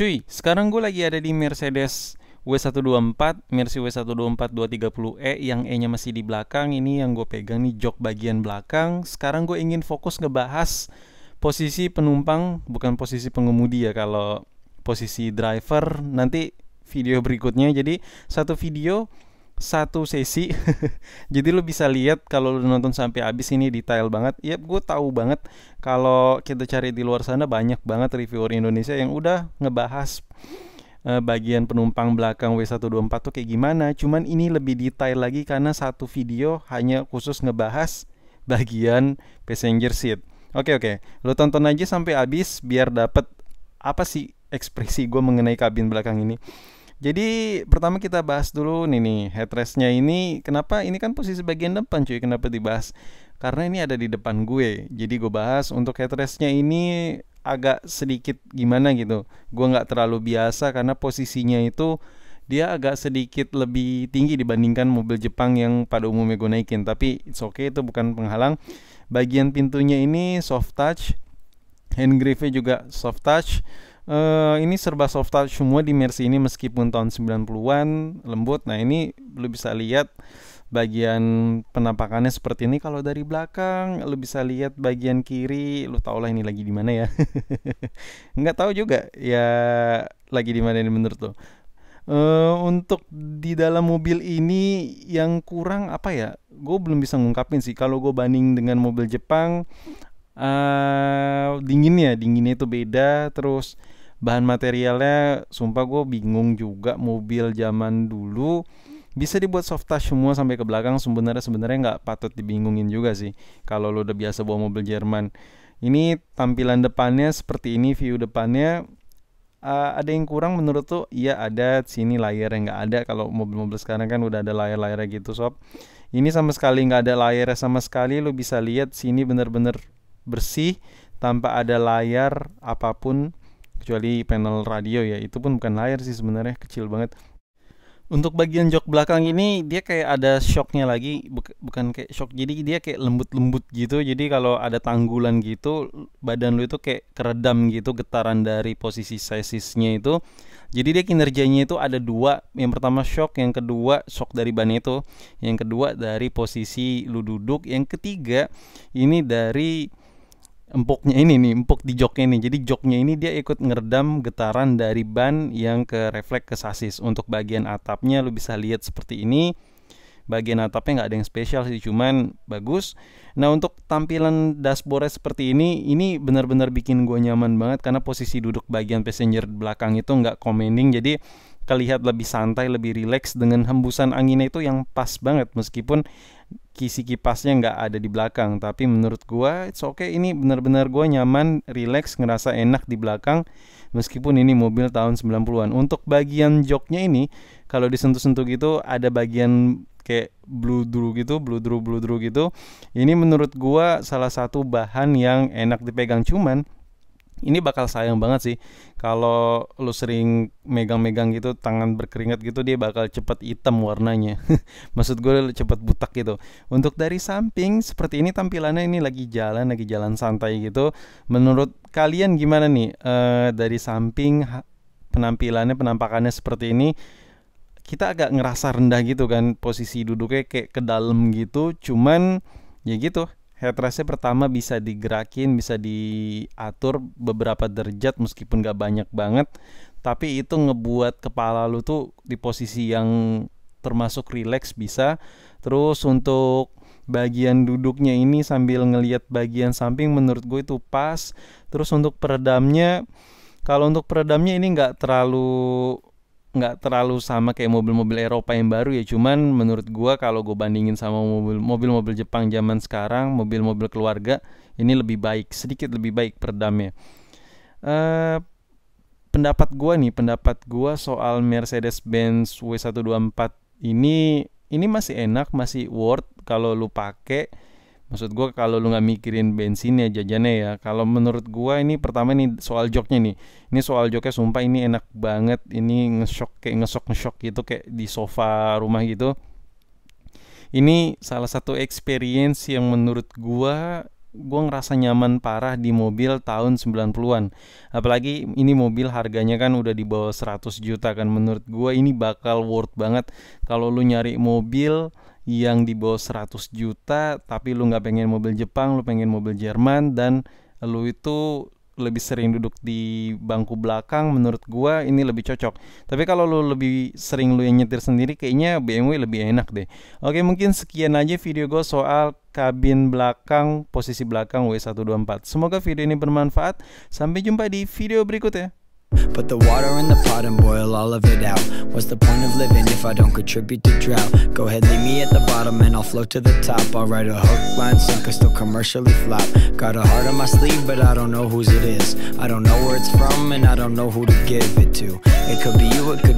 Cuy, sekarang gue lagi ada di Mercedes W124, Mercy W124 230E yang E-nya masih di belakang. Ini yang gue pegang nih jok bagian belakang. Sekarang gue ingin fokus ngebahas posisi penumpang, bukan posisi pengemudi ya kalau posisi driver nanti video berikutnya. Jadi satu video satu sesi jadi lu bisa lihat kalau lu nonton sampai habis ini detail banget ya yep, gue tahu banget kalau kita cari di luar sana banyak banget reviewer Indonesia yang udah ngebahas eh, bagian penumpang belakang W124 tuh kayak gimana cuman ini lebih detail lagi karena satu video hanya khusus ngebahas bagian passenger seat oke oke lu tonton aja sampai habis biar dapet apa sih ekspresi gue mengenai kabin belakang ini jadi pertama kita bahas dulu nih nih headrestnya ini kenapa ini kan posisi bagian depan cuy kenapa dibahas? Karena ini ada di depan gue. Jadi gue bahas untuk headrestnya ini agak sedikit gimana gitu. Gue nggak terlalu biasa karena posisinya itu dia agak sedikit lebih tinggi dibandingkan mobil Jepang yang pada umumnya gue naikin tapi it's okay itu bukan penghalang bagian pintunya ini soft touch hand grip-nya juga soft touch Uh, ini serba soft touch semua di Mercy ini meskipun tahun 90-an lembut. Nah, ini lu bisa lihat bagian penampakannya seperti ini kalau dari belakang lu bisa lihat bagian kiri, lu tau lah ini lagi di mana ya. Nggak tahu juga ya lagi di mana ini menurut lo? Uh, eh, untuk di dalam mobil ini yang kurang apa ya? Gue belum bisa ngungkapin sih. Kalau gue banding dengan mobil Jepang, uh, eh, dinginnya dinginnya itu beda terus bahan materialnya sumpah gue bingung juga mobil zaman dulu bisa dibuat soft touch semua sampai ke belakang sebenarnya sebenarnya nggak patut dibingungin juga sih kalau lo udah biasa bawa mobil Jerman ini tampilan depannya seperti ini view depannya uh, ada yang kurang menurut tuh iya ada sini layar yang nggak ada kalau mobil-mobil sekarang kan udah ada layar-layarnya gitu sob ini sama sekali nggak ada layar sama sekali lo bisa lihat sini bener-bener bersih tanpa ada layar apapun kecuali panel radio ya itu pun bukan layar sih sebenarnya kecil banget untuk bagian jok belakang ini dia kayak ada shocknya lagi bukan kayak shock jadi dia kayak lembut-lembut gitu jadi kalau ada tanggulan gitu badan lu itu kayak keredam gitu getaran dari posisi sesisnya itu jadi dia kinerjanya itu ada dua yang pertama shock yang kedua shock dari ban itu yang kedua dari posisi lu duduk yang ketiga ini dari empuknya ini nih, empuk di joknya ini. Jadi joknya ini dia ikut ngeredam getaran dari ban yang ke refleks ke sasis. Untuk bagian atapnya lu bisa lihat seperti ini. Bagian atapnya nggak ada yang spesial sih, cuman bagus. Nah untuk tampilan dashboardnya seperti ini, ini benar-benar bikin gue nyaman banget karena posisi duduk bagian passenger belakang itu nggak commanding. Jadi kelihat lebih santai, lebih rileks dengan hembusan anginnya itu yang pas banget meskipun kisi kipasnya nggak ada di belakang. Tapi menurut gua it's okay ini benar-benar gua nyaman, rileks, ngerasa enak di belakang meskipun ini mobil tahun 90-an. Untuk bagian joknya ini kalau disentuh-sentuh gitu ada bagian kayak blue dru gitu, blue blue dru gitu. Ini menurut gua salah satu bahan yang enak dipegang cuman ini bakal sayang banget sih kalau lu sering megang-megang gitu tangan berkeringat gitu dia bakal cepat hitam warnanya maksud gue cepat butak gitu untuk dari samping seperti ini tampilannya ini lagi jalan lagi jalan santai gitu menurut kalian gimana nih e, dari samping penampilannya penampakannya seperti ini kita agak ngerasa rendah gitu kan posisi duduknya kayak ke dalam gitu cuman ya gitu headrestnya pertama bisa digerakin bisa diatur beberapa derajat meskipun nggak banyak banget tapi itu ngebuat kepala lu tuh di posisi yang termasuk relax bisa terus untuk bagian duduknya ini sambil ngelihat bagian samping menurut gue itu pas terus untuk peredamnya kalau untuk peredamnya ini nggak terlalu nggak terlalu sama kayak mobil-mobil Eropa yang baru ya cuman menurut gua kalau gue bandingin sama mobil mobil Jepang zaman sekarang mobil-mobil keluarga ini lebih baik sedikit lebih baik perdamnya uh, eh, pendapat gua nih pendapat gua soal Mercedes Benz W124 ini ini masih enak masih worth kalau lu pakai maksud gue kalau lu nggak mikirin bensinnya jajannya ya kalau menurut gue ini pertama nih soal joknya nih ini soal joknya sumpah ini enak banget ini ngesok kayak ngesok ngesok gitu kayak di sofa rumah gitu ini salah satu experience yang menurut gue gue ngerasa nyaman parah di mobil tahun 90-an apalagi ini mobil harganya kan udah di bawah 100 juta kan menurut gue ini bakal worth banget kalau lu nyari mobil yang di bawah 100 juta tapi lu nggak pengen mobil Jepang lu pengen mobil Jerman dan lu itu lebih sering duduk di bangku belakang menurut gua ini lebih cocok tapi kalau lu lebih sering lu yang nyetir sendiri kayaknya BMW lebih enak deh oke mungkin sekian aja video gua soal kabin belakang posisi belakang W124 semoga video ini bermanfaat sampai jumpa di video berikutnya Put the water in the pot and boil all of it out What's the point of living if I don't contribute to drought? Go ahead, leave me at the bottom and I'll float to the top I'll write a hook, line, can still commercially flop Got a heart on my sleeve, but I don't know whose it is I don't know where it's from and I don't know who to give it to It could be you, it could be